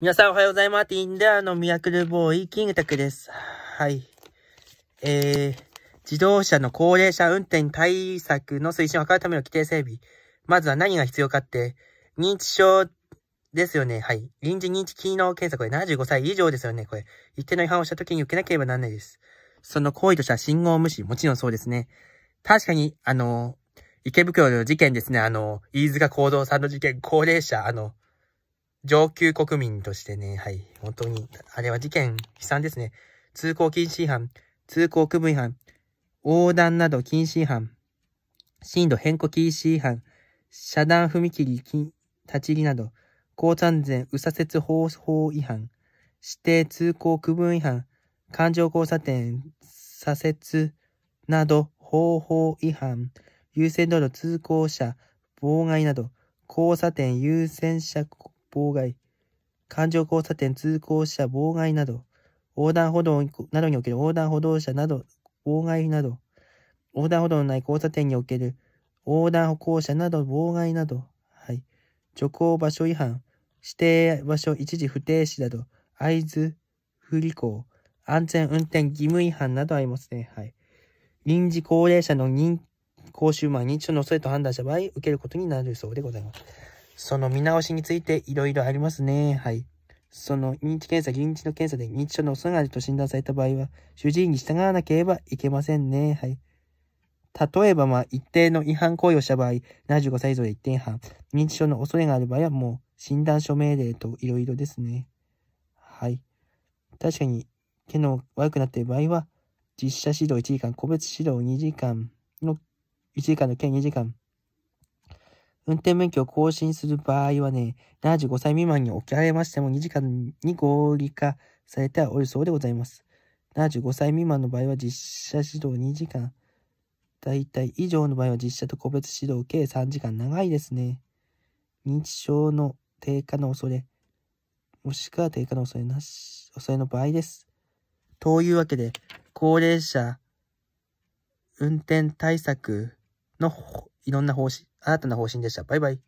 皆さんおはようございます。インデアのミラクルボーイ、キングタクです。はい。えー、自動車の高齢者運転対策の推進を図るための規定整備。まずは何が必要かって、認知症ですよね。はい。臨時認知機能検査、これ75歳以上ですよね。これ。一定の違反をした時に受けなければならないです。その行為としては信号無視。もちろんそうですね。確かに、あの、池袋の事件ですね。あの、飯塚行動さんの事件、高齢者、あの、上級国民としてね、はい、本当に、あれは事件、悲惨ですね。通行禁止違反、通行区分違反、横断など禁止違反、震度変更禁止違反、遮断踏切立ち入りなど、交通安全右左折方法違反、指定通行区分違反、環状交差点左折など方法違反、優先道路通行者妨害など、交差点優先車妨害、環状交差点通行者妨害など、横断歩道などにおける横断歩道者など、妨害など、横断歩道のない交差点における横断歩行者など妨害など、はい、徐行場所違反、指定場所一時不停止など、合図、不履行、安全運転義務違反などありますね。はい。臨時高齢者の認講習前に、認知症の遅れと判断した場合、受けることになるそうでございます。その見直しについていろいろありますね。はい。その認知検査、認知の検査で認知症の恐れがあると診断された場合は、主治医に従わなければいけませんね。はい。例えば、まあ、一定の違反行為をした場合、75歳以上で1点半、認知症の恐れがある場合は、もう診断書命令といろいろですね。はい。確かに、機能悪くなっている場合は、実写指導1時間、個別指導2時間の、1時間の計2時間、運転免許を更新する場合はね、75歳未満におきられましても2時間に合理化されてはおるそうでございます。75歳未満の場合は実車指導2時間、大体以上の場合は実車と個別指導計3時間長いですね。認知症の低下の恐れ、もしくは低下の恐れなし、恐れの場合です。というわけで、高齢者運転対策のいろんな方針、新たな方針でした。バイバイ。